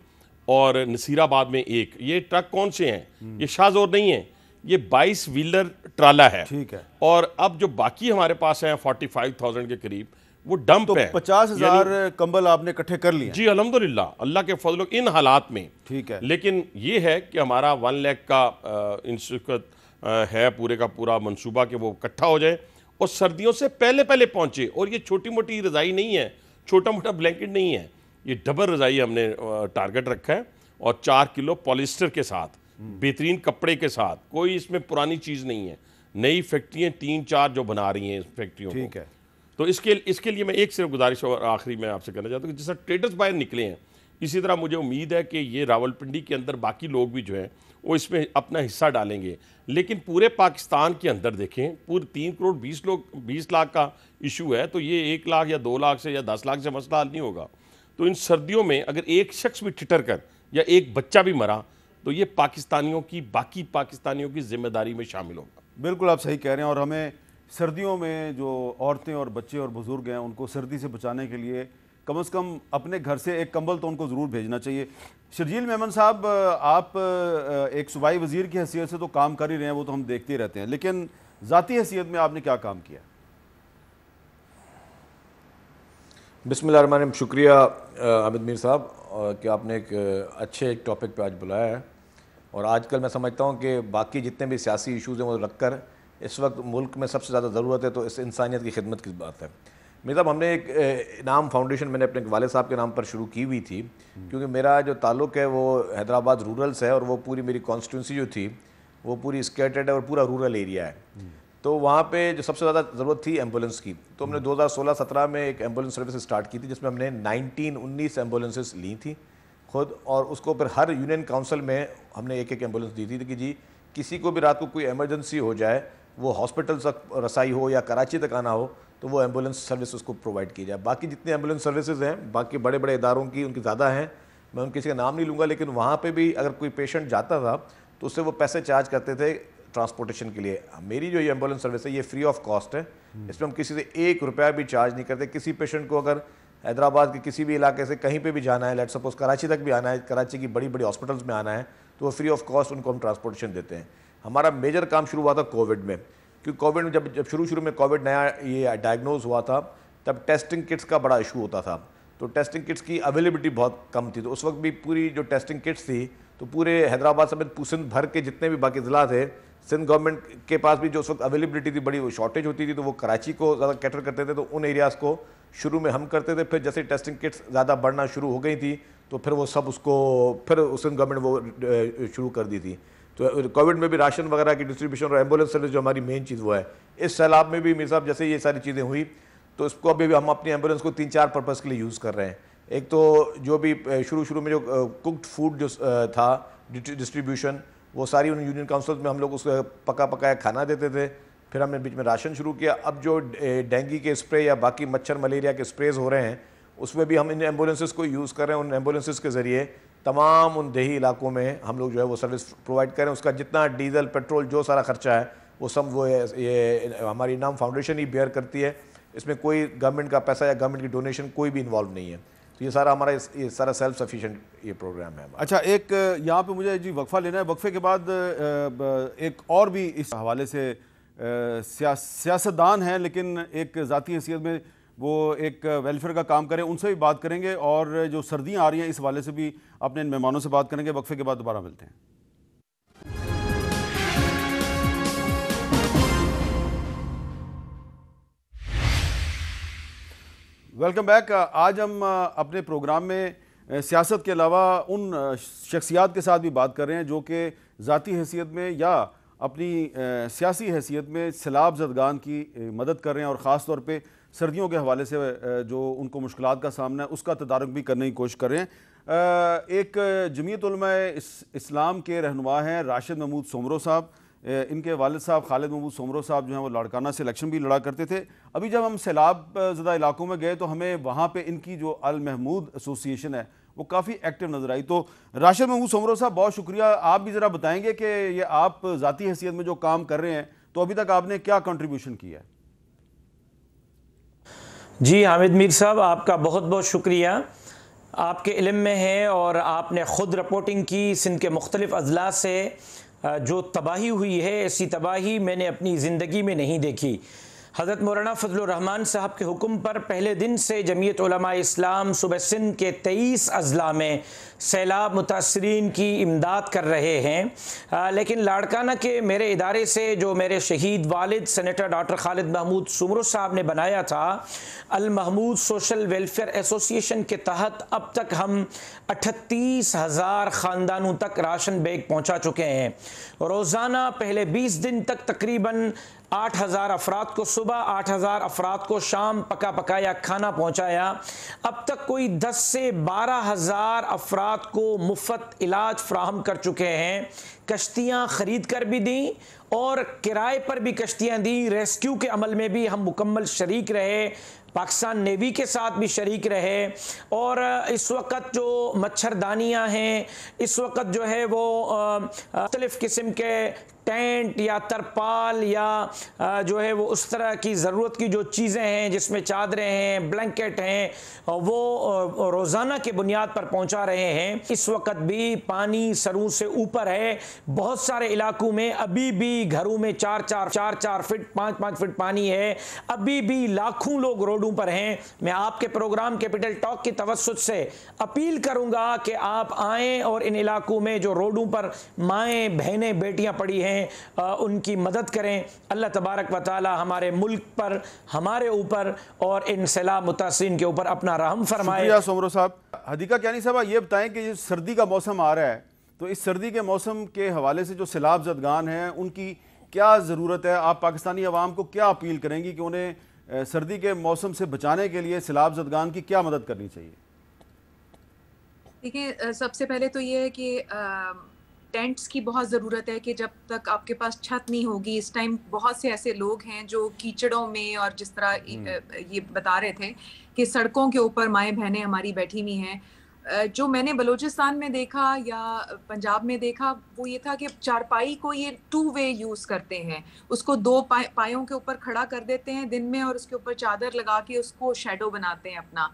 और नसीराबाद में एक ये ट्रक कौन से हैं हम्म। ये शाहजोर नहीं है ये 22 व्हीलर ट्राला है ठीक है और अब जो बाकी हमारे पास हैं 45,000 के करीब वो डंप तो है पचास हजार कंबल आपने इकट्ठे कर लिए जी अलहमदुल्ला अल्लाह के फजलों इन हालात में ठीक है लेकिन ये है कि हमारा वन लैख का इस है पूरे का पूरा मनसूबा कि वो इकट्ठा हो जाए और सर्दियों से पहले पहले पहुँचे और ये छोटी मोटी रज़ाई नहीं है छोटा मोटा ब्लैंकेट नहीं है ये डबल रज़ाई हमने टारगेट रखा है और चार किलो पॉलिस्टर के साथ हम्म। बेहतरीन कपड़े के साथ कोई इसमें पुरानी चीज़ नहीं है नई फैक्ट्रियाँ तीन चार जो बना रही हैं फैक्ट्रियों ठीक है तो इसके इसके लिए मैं एक सिर्फ गुजारिश और आखिरी मैं आपसे कहना चाहता हूँ कि जिस तरह ट्रेडर्स बाहर निकले हैं इसी तरह मुझे उम्मीद है कि ये रावलपिंडी के अंदर बाकी लोग भी जो हैं वो इसमें अपना हिस्सा डालेंगे लेकिन पूरे पाकिस्तान के अंदर देखें पूरे तीन करोड़ बीस लोग बीस लाख का इशू है तो ये एक लाख या दो लाख से या दस लाख से मसला हल नहीं होगा तो इन सर्दियों में अगर एक शख्स भी ठिठर कर या एक बच्चा भी मरा तो ये पाकिस्तानियों की बाकी पाकिस्तानियों की जिम्मेदारी में शामिल होगा बिल्कुल आप सही कह रहे हैं और हमें सर्दियों में जो औरतें और बच्चे और बुज़ुर्ग हैं उनको सर्दी से बचाने के लिए कम से कम अपने घर से एक कंबल तो उनको ज़रूर भेजना चाहिए शर्जील मेमन साहब आप एक सूबाई वजीर की हैसियत से तो काम कर ही रहे हैं वो तो हम देखते ही रहते हैं लेकिन ज़ाती हैसियत में आपने क्या काम किया बिसमान शुक्रिया आबिद मीर साहब कि आपने एक अच्छे एक टॉपिक पे आज बुलाया है और आजकल मैं समझता हूँ कि बाकी जितने भी सियासी इशूज़ हैं वो रखकर इस वक्त मुल्क में सबसे ज़्यादा ज़रूरत है तो इस इंसानियत की खिदमत की बात है साहब हमने एक इनाम फाउंडेशन मैंने अपने वाले साहब के नाम पर शुरू की हुई थी क्योंकि मेरा जो ताल्लुक है वो हैदराबाद रूरल से है और वो पूरी मेरी कॉन्स्टिट्यूंसी जो थी वो पूरी स्केटेड है और पूरा रूरल एरिया है तो वहाँ पे जो सबसे ज़्यादा ज़रूरत थी एम्बुलेंस की तो हमने 2016-17 में एक एम्बुलेंस सर्विस स्टार्ट की थी जिसमें हमने 19-19 एम्बुलेंसेस ली थी खुद और उसको फिर हर यूनियन काउंसिल में हमने एक एक एम्बुलेंस दी थी कि जी किसी को भी रात को कोई एमरजेंसी हो जाए वो हॉस्पिटल तक रसाई हो या कराची तक आना हो तो वो एम्बुलेंस सर्विस उसको प्रोवाइड की जाए बाकी जितने एम्बुलेंस सर्विसेज हैं बाकी बड़े बड़े इदारों की उनकी ज़्यादा हैं मैं उन किसी का नाम नहीं लूँगा लेकिन वहाँ पर भी अगर कोई पेशेंट जाता था तो उससे वो पैसे चार्ज करते थे ट्रांसपोर्टेशन के लिए मेरी जो ये एम्बुलेंस सर्विस है ये फ्री ऑफ कॉस्ट है हम्म। इसमें हम किसी से एक रुपया भी चार्ज नहीं करते किसी पेशेंट को अगर हैदराबाद के किसी भी इलाके से कहीं पे भी जाना है लेट सपोज कराची तक भी आना है कराची की बड़ी बड़ी हॉस्पिटल्स में आना है तो वो फ्री ऑफ कॉस्ट उनको हम ट्रांसपोर्टेशन देते हैं हमारा मेजर काम शुरू हुआ था कोविड में क्योंकि कोविड में जब जब शुरू शुरू में कोविड नया ये डायग्नोज हुआ था तब टेस्टिंग किट्स का बड़ा इशू होता था तो टेस्टिंग किट्स की अवेलेबिलिटी बहुत कम थी तो उस वक्त भी पूरी जो टेस्टिंग किट्स थी तो पूरे हैदराबाद समेत सिंध भर के जितने भी बाकी ज़िला थे सिंध गवर्नमेंट के पास भी जो उस वक्त अवेलेबिलिटी थी बड़ी शॉर्टेज होती थी तो वो कराची को ज़्यादा कैटर करते थे तो उन एरियाज़ को शुरू में हम करते थे फिर जैसे टेस्टिंग किट्स ज़्यादा बढ़ना शुरू हो गई थी तो फिर वो सब उसको फिर सिंध गवर्नमेंट वो शुरू कर दी थी तो कोविड में भी राशन वगैरह की डिस्ट्रीब्यूशन और एम्बुलेंस सर्विस जो हमारी मेन चीज़ वो है इस सैलाब में भी मेरे साहब जैसे ये सारी चीज़ें हुई तो इसको अभी भी हम अपनी एम्बुलेंस को तीन चार पर्पज़ के लिए यूज़ कर रहे हैं एक तो जो भी शुरू शुरू में जो कुकड फूड जो था डिस्ट्रीब्यूशन वो सारी उन यूनियन काउंसिल्स में हम लोग उसको पका पकाया खाना देते थे फिर हमने बीच में राशन शुरू किया अब जो डेंगू के स्प्रे या बाकी मच्छर मलेरिया के स्प्रेज हो रहे हैं उसमें भी हम इन एम्बुलेंसेज को यूज़ कर रहे हैं उन एम्बुलेंसेज के ज़रिए तमाम उन देही इलाकों में हम लोग जो है वो सर्विस प्रोवाइड करें उसका जितना डीजल पेट्रोल जो सारा खर्चा है वो सब वो ये हमारी नाम फाउंडेशन ही बेयर करती है इसमें कोई गवर्नमेंट का पैसा या गवर्नमेंट की डोनेशन कोई भी इन्वॉल्व नहीं है तो ये सारा हमारा ये सारा सेल्फ सफिशेंट ये प्रोग्राम है अच्छा एक यहाँ पे मुझे जी वक्फ़ा लेना है वक्फ़े के बाद एक और भी इस हवाले से सियासतदान हैं लेकिन एक ज़ाती हैसियत में वो एक वेलफेयर का काम करें उनसे भी बात करेंगे और जो सर्दियाँ आ रही हैं इस वाले से भी अपने इन मेहमानों से बात करेंगे वक्फे के बाद दोबारा मिलते हैं वेलकम बैक आज हम uh, अपने प्रोग्राम में uh, सियासत के अलावा उन uh, शख्सियात के साथ भी बात कर रहे हैं जो कि ज़ाती हैसियत में या अपनी सियासी हैसियत में सैलाब जदगान की मदद कर रहे हैं और ख़ास तौर पर सर्दियों के हवाले से जो उनको मुश्किल का सामना है उसका तदारक भी करने की कोशिश कर रहे हैं एक जमीयत इस, इस्लाम के रहनुमा हैं राशिद महमूद सोमरो साहब इनके वालद साहब खालिद महमूद सोमरो साहब जो हैं वो लाड़काना से इलेक्शन भी लड़ा करते थे अभी जब हम सैलाब ज़दा इलाकों में गए तो हमें वहाँ पर इनकी जो अल महमूद एसोसिएशन है वो काफ़ी एक्टिव नज़र आई तो राशिद महमूद सोमरो साहब बहुत शुक्रिया आप भी ज़रा बताएँगे कि ये आप ज़ाती हैसियत में जो काम कर रहे हैं तो अभी तक आपने क्या कंट्रीब्यूशन किया है जी हामिद मीर साहब आपका बहुत बहुत शुक्रिया आपके इलम में है और आपने ख़ुद रिपोर्टिंग की सिंध के मुख्तलिफ़ अजला से जो तबाही हुई है ऐसी तबाही मैंने अपनी ज़िंदगी में नहीं देखी हज़रत मौलाना फजलरहमान साहब के हुक्म पर पहले दिन से जमीयत इस्लाम सुबह सिंध के तेईस अजला में सैलाब मुतासरीन की इमदाद कर रहे हैं आ, लेकिन लाड़काना के मेरे इदारे से जो मेरे शहीद वालिद सेनेटर डॉक्टर खालिद महमूद सुमरो साहब ने बनाया था Al Mahmood social welfare association के तहत अब तक हम अठतीस हज़ार ख़ानदानों तक राशन बैग पहुँचा चुके हैं रोज़ाना पहले बीस दिन तक तकरीबन आठ हज़ार अफराद को सुबह आठ हज़ार अफराद को शाम पका पकाया खाना पहुँचाया अब तक कोई दस से बारह हज़ार अफराद को मुफ्त इलाज फ्राहम कर चुके हैं कश्तियाँ ख़रीद कर भी दी और किराए पर भी कश्तियाँ दी रेस्क्यू के अमल में भी हम मुकम्मल शरीक रहे पाकिस्तान नेवी के साथ भी शरीक रहे और इस वक्त जो मच्छरदानियाँ हैं इस वक्त जो है वो मुख्तलिफ़ किस्म के टेंट या तरपाल या जो है वो उस तरह की ज़रूरत की जो चीज़ें हैं जिसमें चादरें हैं ब्लैंकेट हैं वो रोज़ाना के बुनियाद पर पहुंचा रहे हैं इस वक्त भी पानी सरों से ऊपर है बहुत सारे इलाकों में अभी भी घरों में चार चार चार चार फिट पाँच पाँच फिट पानी है अभी भी लाखों लोग रोडों पर हैं मैं आपके प्रोग्राम कैपिटल टॉक की तवसत से अपील करूँगा कि आप आएँ और इन इलाकों में जो रोडों पर माएँ बहनें बेटियाँ पड़ी हैं करें उनकी मदद करें अल्लाह तबारक व ताली हमारे मुल्क पर हमारे ऊपर और इन सैलाब मुतासरीन के ऊपर अपना रहम फरमाया सोमरो साहब हदीका क्या साहब ये बताएं कि सर्दी का मौसम आ रहा है तो इस सर्दी के मौसम के हवाले से जो सैलाब जदगान हैं उनकी क्या ज़रूरत है आप पाकिस्तानी आवाम को क्या अपील करेंगी कि उन्हें सर्दी के मौसम से बचाने के लिए सैलाब जदगान की क्या मदद करनी चाहिए देखिए सबसे पहले तो ये है कि आ... टेंट्स की बहुत ज़रूरत है कि जब तक आपके पास छत नहीं होगी इस टाइम बहुत से ऐसे लोग हैं जो कीचड़ों में और जिस तरह हम्म। ये बता रहे थे कि सड़कों के ऊपर माएँ बहनें हमारी बैठी हुई हैं जो मैंने बलूचिस्तान में देखा या पंजाब में देखा वो ये था कि चारपाई को ये टू वे यूज़ करते हैं उसको दो पा, पायों के ऊपर खड़ा कर देते हैं दिन में और उसके ऊपर चादर लगा के उसको शेडो बनाते हैं अपना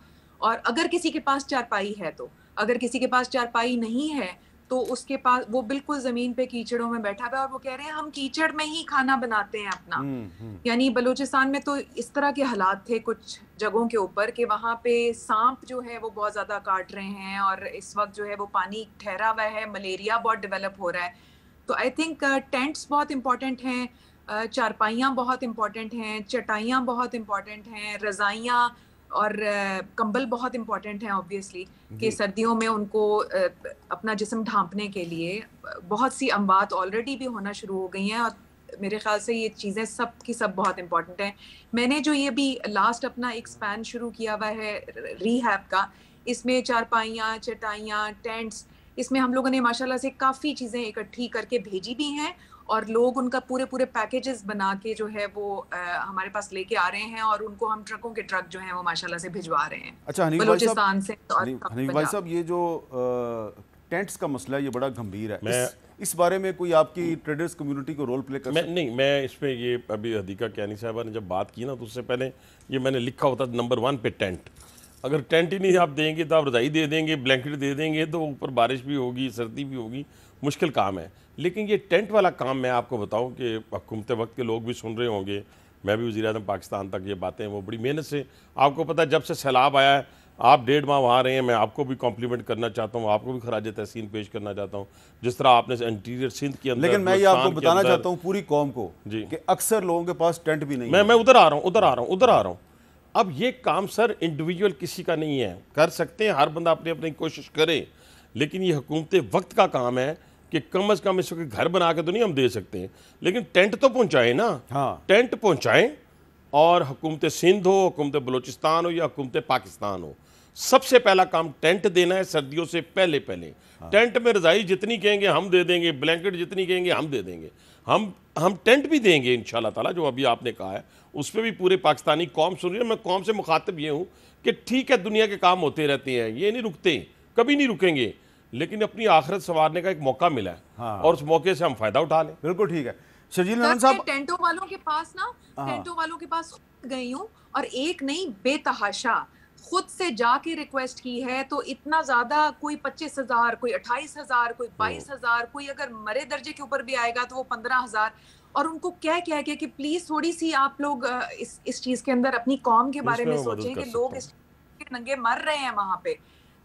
और अगर किसी के पास चारपाई है तो अगर किसी के पास चारपाई नहीं है तो उसके पास वो बिल्कुल जमीन पे कीचड़ों में बैठा हुआ है और वो कह रहे हैं हम कीचड़ में ही खाना बनाते हैं अपना हम्म, हम्म। यानी बलूचिस्तान में तो इस तरह के हालात थे कुछ जगहों के ऊपर कि वहाँ पे सांप जो है वो बहुत ज्यादा काट रहे हैं और इस वक्त जो है वो पानी ठहरा हुआ है मलेरिया बहुत डेवलप हो रहा है तो आई थिंक टेंट्स बहुत इंपॉर्टेंट हैं uh, चारपाइयाँ बहुत इंपॉर्टेंट हैं चटाइयाँ बहुत इंपॉर्टेंट हैं रजाइयाँ और कंबल बहुत इम्पॉर्टेंट है ऑब्वियसली कि सर्दियों में उनको अपना जिसम ढांपने के लिए बहुत सी अमवात ऑलरेडी भी होना शुरू हो गई हैं और मेरे ख्याल से ये चीज़ें सब की सब बहुत इम्पॉर्टेंट हैं मैंने जो ये भी लास्ट अपना एक स्पैन शुरू किया हुआ है रीहैब का इसमें चारपाइयाँ चटाइयाँ टेंट्स इसमें हम लोगों ने माशाल्लाह से काफ़ी चीज़ें इकट्ठी करके भेजी भी हैं और लोग उनका पूरे पूरे पैकेजेस बना के जो है वो आ, हमारे पास लेके आ रहे हैं और उनको हम ट्रकों के ट्रक जो हैं वो माशाल्लाह से भिजवा रहे हैं अच्छा बलूचिस्तान से भाई साहब ये जो टेंट्स का मसला ये बड़ा गंभीर है मैं, इस, इस बारे में कोई आपकी ट्रेडर्स कम्युनिटी को रोल प्ले कर मैं, नहीं मैं इस पर ये अभी हदीका कैनी साहबा ने जब बात की ना तो उससे पहले ये मैंने लिखा होता नंबर वन पे टेंट अगर टेंट ही नहीं आप देंगे तो आप रजाई दे देंगे ब्लैंकेट दे देंगे तो ऊपर बारिश भी होगी सर्दी भी होगी मुश्किल काम है लेकिन ये टेंट वाला काम मैं आपको बताऊं कि हुकूमत वक्त के लोग भी सुन रहे होंगे मैं भी वजी अजम पाकिस्तान तक ये बातें वो बड़ी मेहनत से आपको पता है जब से सैलाब आया है आप डेढ़ माह वहाँ रहे हैं मैं आपको भी कॉम्प्लीमेंट करना चाहता हूँ आपको भी खराज तहसीन पेश करना चाहता हूँ जिस तरह आपने इंटीरियर सिंध किया लेकिन मैं ये आपको बताना चाहता हूँ पूरी कौम को जी कि अक्सर लोगों के पास टेंट भी नहीं मैं मैं उधर आ रहा हूँ उधर आ रहा हूँ उधर आ रहा हूँ अब ये काम सर इंडिविजुअल किसी का नहीं है कर सकते हैं हर बंदा अपनी अपनी कोशिश करे लेकिन ये हुकूमत वक्त का काम है कि कम अज कम इस वक्त घर बना के तो नहीं हम दे सकते हैं लेकिन टेंट तो पहुँचाएँ ना हाँ टेंट पहुँचाएँ और हुकूमत सिंध हो हुकूमत बलूचिस्तान हो या हुकूमत पाकिस्तान हो सबसे पहला काम टेंट देना है सर्दियों से पहले पहले हाँ। टेंट में रजाई जितनी कहेंगे हम दे देंगे ब्लैंकेट जितनी कहेंगे हम दे देंगे हम हम टेंट भी देंगे इन ताला जो अभी आपने कहा है उस पर भी पूरे पाकिस्तानी कौम सुन रही है मैं कौम से मुखातब ये हूँ कि ठीक है दुनिया के काम होते रहते हैं ये नहीं रुकते कभी नहीं रुकेंगे लेकिन अपनी आखिरत संवारने का एक मौका मिला है हाँ। और उस मौके से हम फायदा उठा लें बिल्कुल ठीक है शजील तो नंदन साहब टेंटों वालों के पास ना हाँ। टेंटों वालों के पास गई हूँ और एक नई बेतहाशा खुद से जाके रिक्वेस्ट की है तो इतना ज्यादा कोई पच्चीस हजार कोई अट्ठाईस हजार कोई बाईस हजार कोई अगर मरे दर्जे के ऊपर भी आएगा तो वो पंद्रह हजार और उनको क्या कह के कि प्लीज थोड़ी सी आप लोग इस इस चीज के अंदर अपनी कौम के बारे में सोचें कि लोग इस नंगे मर रहे हैं वहां पे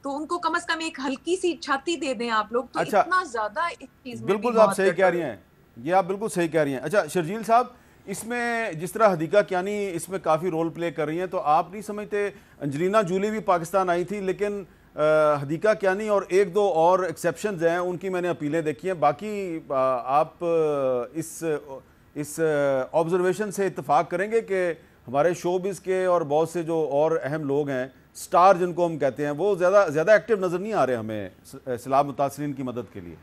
तो उनको कम से कम एक हल्की सी छाती दे दें आप लोग तो अच्छा, इतना ज्यादा इस चीज बिल्कुल आप सही कह रही हैं ये आप बिल्कुल सही कह रही हैं अच्छा शर्जील साहब इसमें जिस तरह हदीका क्यानी इसमें काफ़ी रोल प्ले कर रही हैं तो आप नहीं समझते अंजलिना जूली भी पाकिस्तान आई थी लेकिन हदीका क्यानी और एक दो और एक्सेप्शन हैं उनकी मैंने अपीलें देखी हैं बाकी आप इस इस ऑब्जर्वेशन से इतफाक़ करेंगे कि हमारे शोबिस के और बहुत से जो और अहम लोग हैं स्टार जिनको हम कहते हैं वो ज़्यादा ज़्यादा एक्टिव नज़र नहीं आ रहे हमें सैलाब मुतासरीन की मदद के लिए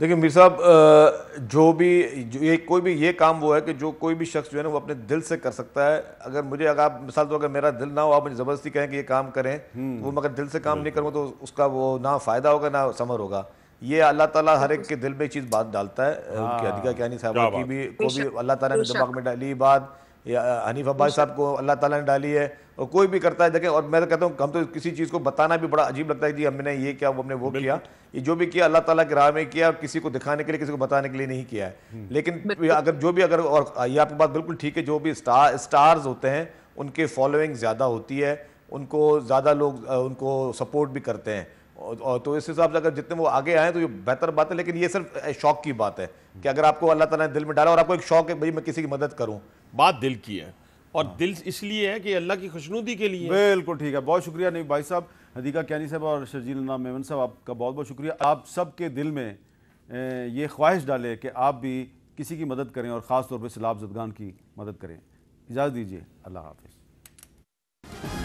देखिए मीर साहब जो भी जो ये कोई भी ये काम वो है कि जो कोई भी शख्स जो है ना वो अपने दिल से कर सकता है अगर मुझे अगर आप मिसाल तो अगर मेरा दिल ना हो आप मुझे ज़बरदस्ती कहें कि ये काम करें हम्म। वो मगर दिल से काम नहीं करूँगा तो उसका वो ना फ़ायदा होगा ना समर होगा ये अल्लाह ताला हर एक के दिल में चीज़ बात डालता है हाँ। उनकी अधिका क्या नहीं साहब की भी को भी अल्लाह ताला ने दिमाग में डाली बात या हनीफ अब्बास साहब को अल्लाह ताला ने डाली है और कोई भी करता है देखें और मैं तो कहता हूँ हम तो किसी चीज़ को बताना भी बड़ा अजीब लगता है जी हमने ये किया हमने वो किया ये जो भी किया अल्लाह ताला के राह में किया और किसी को दिखाने के लिए किसी को बताने के लिए नहीं किया है हम्म। लेकिन अगर जो भी अगर और ये आपकी बात बिल्कुल ठीक है जो भी स्टार स्टार्स होते हैं उनके फॉलोइंग ज़्यादा होती है उनको ज़्यादा लोग उनको सपोर्ट भी करते हैं और तो इस हिसाब से अगर जितने वो आगे आए तो ये बेहतर बात है लेकिन ये सिर्फ शौक की बात है कि अगर आपको अल्लाह ताला ने दिल में डाला और आपको एक शौक है भाई मैं किसी की मदद करूँ बात दिल की है और हाँ। दिल इसलिए है कि अल्लाह की खुशनुदी के लिए बिल्कुल ठीक है बहुत शुक्रिया नहीं भाई साहब हदीका कैनी साहब और शर्जील नाम मेमन साहब आपका बहुत बहुत शुक्रिया आप सब के दिल में ये ख्वाहिश डाले कि आप भी किसी की मदद करें और ख़ास तौर पर सैलाब जदगान की मदद करें इजाज़त दीजिए अल्लाह हाफिज़